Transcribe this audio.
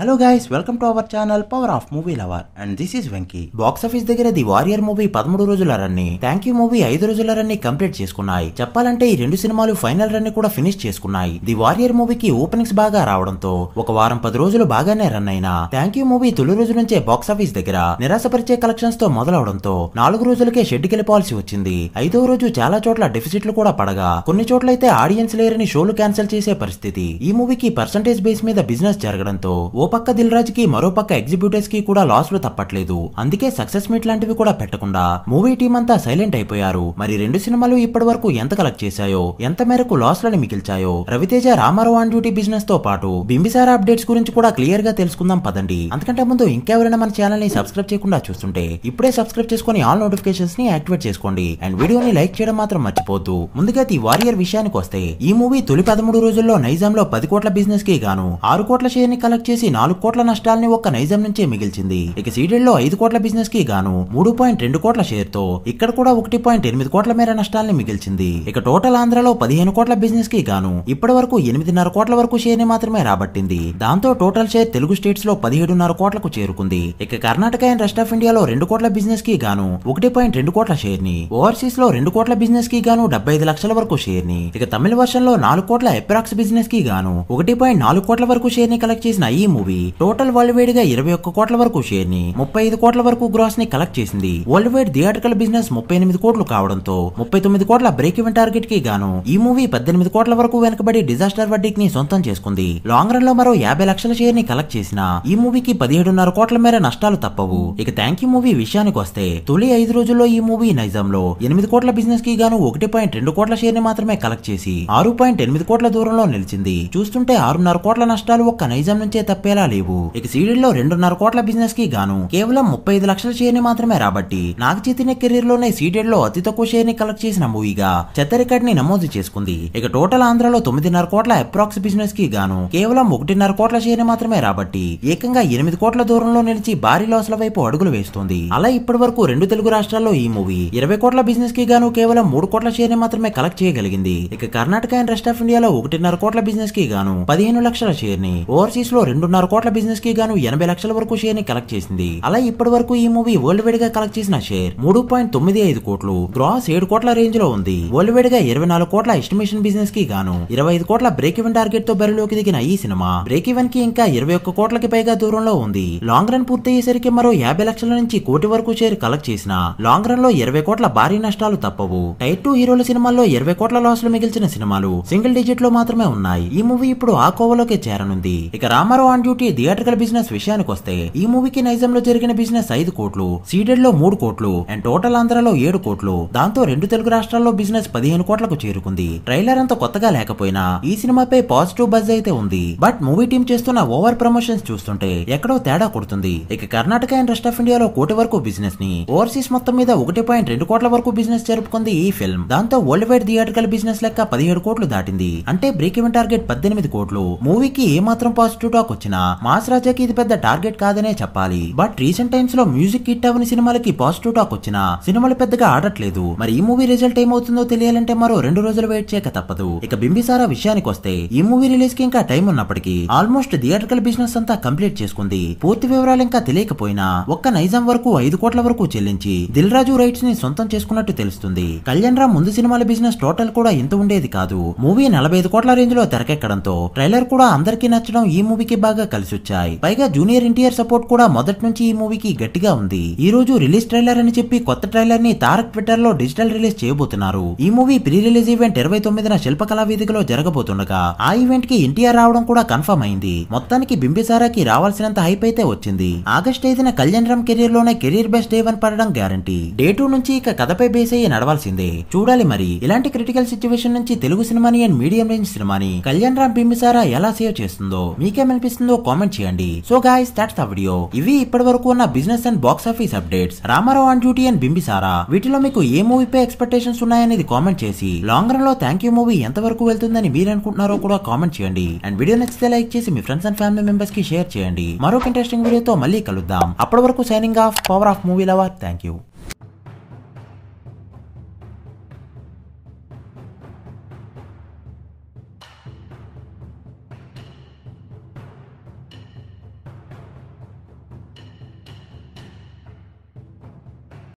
hello guys welcome to our channel power of movie lover and this is Venky box office దగ్గర the warrior movie పదమూడు రోజుల రన్ని thank you movie ఐదు రోజుల రన్ని complete చేసుకున్నాయి చెప్పాలంటే ఈ రెండు సినిమాలు ఫైనల్ రన్ని కూడా ఫినిష్ చేసుకున్నాయి ది వారియర్ మూవీకి ఓపెనింగ్స్ బాగా రావడంతో ఒక వారం పది రోజులు బాగానే రన్ అయినా థ్యాంక్ యూ మూవీ తొలి రోజు నుంచే బాక్స్ ఆఫీస్ దగ్గర నిరాశపరిచే కలెక్షన్స్ తో మొదలవడంతో నాలుగు రోజులకే షెడ్ వెళ్ళిపోవాల్సి వచ్చింది ఐదో రోజు చాలా చోట్ల డెఫిసిట్లు కూడా పడగా కొన్ని చోట్లయితే ఆడియన్స్ లేరని షోలు క్యాన్సిల్ చేసే పరిస్థితి ఈ మూవీకి పర్సంటేజ్ బేస్ మీద బిజినెస్ జరగడంతో పక్క దిల్ రాజ్ కి మరో పక్క ఎగ్జిక్యూటివ్స్ కి కూడా లాస్లు తప్పట్లేదు అందుకే సక్సెస్ మీట్ లాంటివి కూడా పెట్టకుండా మూవీ టీం అంతా సైలెంట్ అయిపోయారు మరి రెండు సినిమాలు ఇప్పటి వరకు ఎంత కలెక్ట్ చేశాయో ఎంత మేరకు లాస్లను మిగిల్చాయో Ravi Teja Rama Rao on duty business తో పాటు బింబిసార అప్డేట్స్ గురించి కూడా క్లియర్ గా తెలుసుకుందాం పదండి అంతకంటే ముందు ఇంకెవరైనా మన ఛానల్ ని సబ్స్క్రైబ్ చేయకుండా చూస్తుంటే ఇప్పుడే సబ్స్క్రైబ్ చేసుకుని ఆల్ నోటిఫికేషన్స్ ని యాక్టివేట్ చేసుకోండి అండ్ వీడియోని లైక్ చేయడం మాత్రం మర్చిపోద్దు ముందుగా ది వారియర్ విషయానికి వస్తే ఈ మూవీ తొలి పదమూడు రోజుల్లో నైజాం లో పది కోట్ల బిజినెస్ కి గాను ఆరు కోట్ల షేర్ ని కలెక్ట్ చేసి నాలుగు కోట్ల నష్టాల్ని ఒక్క నైజం నుంచే మిగిల్చింది ఇక లో ఐదు కోట్ల బిజినెస్ కి గాను మూడు పాయింట్ రెండు కోట్ల షేర్ తో ఇక్కడ కూడా ఒకటి పాయింట్ ఎనిమిది కోట్ల మేర నష్టాల్ని మిగిల్చింది ఇక టోటల్ ఆంధ్రలో పదిహేను కోట్ల బిజినెస్ కి గాను ఇప్పటి వరకు ఎనిమిదిన్నర కోట్ల వరకు షేర్ ని మాత్రమే రాబట్టింది దాంతో టోటల్ షేర్ తెలుగు స్టేట్స్ లో పదిహేడున్నర కోట్లకు చేరుకుంది ఇక కర్ణాటక అండ్ రెస్ట్ ఆఫ్ ఇండియాలో రెండు కోట్ల బిజినెస్ కి గాను ఒకటి పాయింట్ రెండు కోట్ల షేర్ ని ఓవర్సీస్ లో రెండు కోట్ల బిజినెస్ కి గాను డెబ్బై ఐదు లక్షల వరకు షేర్ ని ఇక తమిళ వర్షంలో నాలుగు కోట్ల ఎప్రాక్స్ బిజినెస్ కి గాను ఒకటి పాయింట్ నాలుగు కోట్ల వరకు షేర్ ని కలెక్ట్ చేసిన ఈ మూవీ టోటల్ వరల్డ్ వైడ్ గా ఇరవై ఒక్క కోట్ల వరకు షేర్ ని ముప్పై ఐదు కోట్ల వరకు గ్రాస్ ని కలెక్ట్ చేసింది వరల్డ్ వైడ్ థియేటర్కల్ బిజినెస్ ముప్పై ఎనిమిది కోట్లు కావడంతో ముప్పై తొమ్మిది కోట్ల బ్రేక్ ఇవెన్ టార్గెట్ కి గాను ఈ మూవీ పద్దెనిమిది కోట్ల వరకు వెనుకబడి డిజాస్టర్ వడ్డీకి సొంతం చేసుకుంది లాంగ్ రన్ లో మరో యాభై లక్షల షేర్ ని కలెక్ట్ చేసిన ఈ మూవీకి పదిహేడున్నర కోట్ల మేర నష్టాలు తప్పవు ఇక థ్యాంక్ యూ మూవీ విషయానికి వస్తే తొలి ఐదు రోజుల్లో ఈ మూవీ నైజాం లో ఎనిమిది కోట్ల బిజినెస్ కి గాను ఒకటి పాయింట్ రెండు కోట్ల షేర్ ని మాత్రమే కలెక్ట్ చేసి ఆరు పాయింట్ ఎనిమిది కోట్ల దూరంలో నిలిచింది చూస్తుంటే ఆరున్నర కోట్ల నష్టాలు ఒక్క నైజాం నుంచే తప్పే చెప్పేలా లేవు ఇక సీడెడ్ లో రెండున్నర కోట్ల బిజినెస్ కి గాను కేవలం ముప్పై ఐదు లక్షల షేర్ ని మాత్రమే రాబట్టి నాగ చైతన్య కెరీర్ లోనే సీడెడ్ లో అతి తక్కువ షేర్ ని కలెక్ట్ చేసిన మూవీగా చెత్త రికార్డ్ ని నమోదు చేసుకుంది ఇక టోటల్ ఆంధ్రలో తొమ్మిదిన్నర కోట్ల అప్రాక్స్ బిజినెస్ కి గాను కేవలం ఒకటిన్నర కోట్ల షేర్ మాత్రమే రాబట్టి ఏకంగా ఎనిమిది కోట్ల దూరంలో నిలిచి భారీ లోసల వైపు అడుగులు వేస్తోంది అలా ఇప్పటి వరకు రెండు తెలుగు రాష్ట్రాల్లో ఈ మూవీ ఇరవై కోట్ల బిజినెస్ కి గాను కేవలం మూడు కోట్ల షేర్ మాత్రమే కలెక్ట్ చేయగలిగింది ఇక కర్ణాటక అండ్ రెస్ట్ ఆఫ్ ఇండియాలో ఒకటిన్నర కోట్ల బిజినెస్ కి గాను పదిహేను లక్షల షేర్ ని ఓవర్సీస్ లో రెండున్నర రెండున్నర కోట్ల బిజినెస్ కి గాను ఎనభై లక్షల వరకు షేర్ ని కలెక్ట్ చేసింది అలా ఇప్పటి వరకు ఈ మూవీ వరల్డ్ వైడ్ గా కలెక్ట్ చేసిన షేర్ మూడు పాయింట్ తొమ్మిది ఐదు కోట్లు గ్రాస్ ఏడు కోట్ల రేంజ్ లో ఉంది వరల్డ్ వైడ్ గా ఇరవై నాలుగు కోట్ల ఎస్టిమేషన్ బిజినెస్ కి గాను ఇరవై ఐదు కోట్ల బ్రేక్ ఈవెన్ టార్గెట్ తో బరిలోకి దిగిన ఈ సినిమా బ్రేక్ ఈవెన్ కి ఇంకా ఇరవై ఒక్క కోట్లకి పైగా దూరంలో ఉంది లాంగ్ రన్ పూర్తయ్యేసరికి మరో యాభై లక్షల నుంచి కోటి వరకు షేర్ కలెక్ట్ చేసిన లాంగ్ రన్ లో ఇరవై కోట్ల భారీ నష్టాలు తప్పవు టైట్ టూ హీరోల సినిమాల్లో ఇరవై కోట్ల లాస్ లు మిగిల్చిన సినిమాలు సింగిల్ డిజిట్ లో మాత్రమే ఉన్నాయి ఈ మూవీ ఇప్పుడు ఆ కోవలోకి చేరనుంది ఇక Rama Rao and duty theatrical business విషయానికి వస్తే ఈ మూవీకి నైజంలో జరిగిన బిజినెస్ ఐదు కోట్లు సీడెడ్ లో మూడు కోట్లు అండ్ టోటల్ ఆంధ్రలో ఏడు కోట్లు దాంతో రెండు తెలుగు రాష్ట్రాల్లో బిజినెస్ పదిహేను కోట్లకు చేరుకుంది ట్రైలర్ అంత కొత్తగా లేకపోయినా ఈ సినిమాపై పాజిటివ్ బజ్ అయితే ఉంది బట్ మూవీ టీం చేస్తున్న ఓవర్ ప్రమోషన్స్ చూస్తుంటే ఎక్కడో తేడా కొడుతుంది ఇక కర్ణాటక అండ్ రెస్ట్ ఆఫ్ ఇండియాలో కోటి వరకు బిజినెస్ ని ఓవర్సీస్ మొత్తం మీద ఒకటి పాయింట్ రెండు కోట్ల వరకు బిజినెస్ జరుపుకుంది ఈ ఫిల్మ్ దాంతో వరల్డ్ వైడ్ థియేటర్కల్ బిజినెస్ లెక్క పదిహేడు కోట్లు దాటింది అంటే బ్రేక్ ఈవెన్ టార్గెట్ పద్దెనిమిది కోట్లు మూవీకి ఏమాత్రం పాజిటివ్ టాక్ వచ్చినా అయినా మాస్ రాజాకి ఇది పెద్ద టార్గెట్ కాదనే చెప్పాలి బట్ రీసెంట్ టైమ్స్ లో మ్యూజిక్ హిట్ అవని సినిమాలకి పాజిటివ్ టాక్ వచ్చినా సినిమాలు పెద్దగా ఆడట్లేదు మరి ఈ మూవీ రిజల్ట్ ఏమవుతుందో తెలియాలంటే మరో రెండు రోజులు వెయిట్ చేయక తప్పదు ఇక బింబిసారా విషయానికి వస్తే ఈ మూవీ రిలీజ్ కి ఇంకా టైం ఉన్నప్పటికీ ఆల్మోస్ట్ థియేటర్కల్ బిజినెస్ అంతా కంప్లీట్ చేసుకుంది పూర్తి వివరాలు ఇంకా తెలియకపోయినా ఒక్క నైజాం వరకు ఐదు కోట్ల వరకు చెల్లించి దిల్ రాజు రైట్స్ ని సొంతం చేసుకున్నట్టు తెలుస్తుంది కళ్యాణ్ రామ్ ముందు సినిమాల బిజినెస్ టోటల్ కూడా ఇంత ఉండేది కాదు మూవీ నలభై ఐదు కోట్ల రేంజ్ లో తెరకెక్కడంతో ట్రైలర్ కూడా అందరికీ నచ్చడం ఈ మూవీకి బాగా కలిసి వచ్చాయి పైగా జూనియర్ ఎన్టీఆర్ సపోర్ట్ కూడా మొదటి నుంచి ఈ మూవీకి గట్టిగా ఉంది ఈ రోజు రిలీజ్ ట్రైలర్ అని చెప్పి కొత్త ట్రైలర్ ని తారక్ ట్విట్టర్ లో డిజిటల్ రిలీజ్ చేయబోతున్నారు ఈ మూవీ ప్రీ రిలీజ్ ఈవెంట్ ఇరవై తొమ్మిదిన శిల్పకళా వేదికలో జరగబోతుండగా ఆ ఈవెంట్ కి ఎన్టీఆర్ రావడం కూడా కన్ఫర్మ్ అయింది మొత్తానికి బింబిసారాకి రావాల్సినంత హైప్ అయితే వచ్చింది ఆగస్ట్ ఐదున కళ్యాణ్ రామ్ కెరీర్ లోనే కెరీర్ బెస్ట్ డే వన్ పడడం గ్యారంటీ డే టూ నుంచి ఇక కథపై బేస్ అయ్యి నడవాల్సిందే చూడాలి మరి ఇలాంటి క్రిటికల్ సిచ్యువేషన్ నుంచి తెలుగు సినిమాని అండ్ మీడియం రేంజ్ సినిమాని కళ్యాణ్ రామ్ బింబిసారా ఎలా సేవ్ చేస్తుందో మీకేమనిపిస్తుందో కామెంట్ చేయండి so guys that's the video ఇవి ఇప్పటి వరకు ఉన్న business and box office updates Rama Rao and duty and Bimbisara వీటిలో మీకు ఏ మూవీ పై ఎక్స్పెక్టేషన్స్ ఉన్నాయనేది కామెంట్ చేసి లాంగ్ రన్ లో థ్యాంక్ యూ మూవీ ఎంత వరకు వెళ్తుందని మీరు అనుకుంటున్నారో కూడా కామెంట్ చేయండి అండ్ వీడియో నచ్చితే లైక్ చేసి మీ ఫ్రెండ్స్ అండ్ ఫ్యామిలీ మెంబర్స్ కి షేర్ చేయండి మరొక ఇంట్రెస్టింగ్ వీడియోతో మళ్ళీ కలుద్దాం అప్పటి వరకు signing off power of movie lover thank you